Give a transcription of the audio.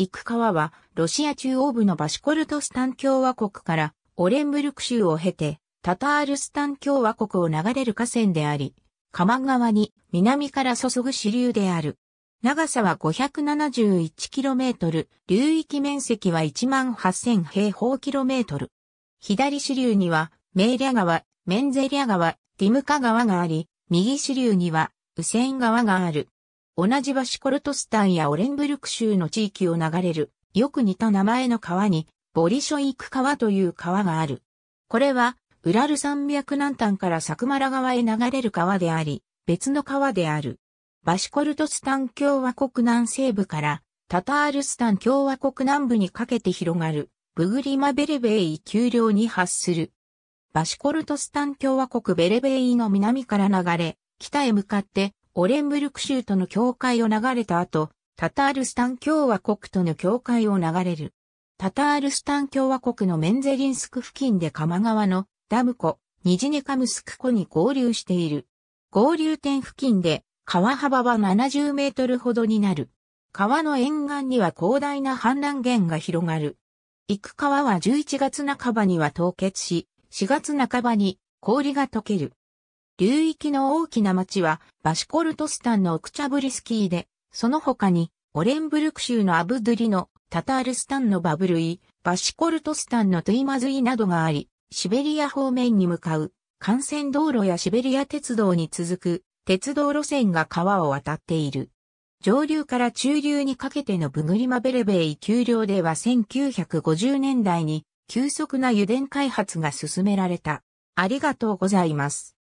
行く川は、ロシア中央部のバシコルトスタン共和国から、オレンブルク州を経て、タタールスタン共和国を流れる河川であり、鎌川に南から注ぐ支流である。長さは 571km、流域面積は18000平方キロメートル。左支流には、メーリャ川、メンゼリャ川、ディムカ川があり、右支流には、ウセイン川がある。同じバシコルトスタンやオレンブルク州の地域を流れる、よく似た名前の川に、ボリショイク川という川がある。これは、ウラル山脈南端からサクマラ川へ流れる川であり、別の川である。バシコルトスタン共和国南西部から、タタールスタン共和国南部にかけて広がる、ブグリマベレベイ丘陵に発する。バシコルトスタン共和国ベレベイの南から流れ、北へ向かってオレンブルク州との境界を流れた後、タタールスタン共和国との境界を流れる。タタールスタン共和国のメンゼリンスク付近で鎌川のダム湖、ニジネカムスク湖に合流している。合流点付近で川幅は70メートルほどになる。川の沿岸には広大な氾濫源が広がる。行く川は11月半ばには凍結し、4月半ばに氷が溶ける。流域の大きな町は、バシコルトスタンのオクチャブリスキーで、その他に、オレンブルク州のアブドゥリの、タタールスタンのバブルイ、バシコルトスタンのトゥイマズイなどがあり、シベリア方面に向かう、幹線道路やシベリア鉄道に続く、鉄道路線が川を渡っている。上流から中流にかけてのブグリマベレベイ丘陵では1950年代に急速な油田開発が進められた。ありがとうございます。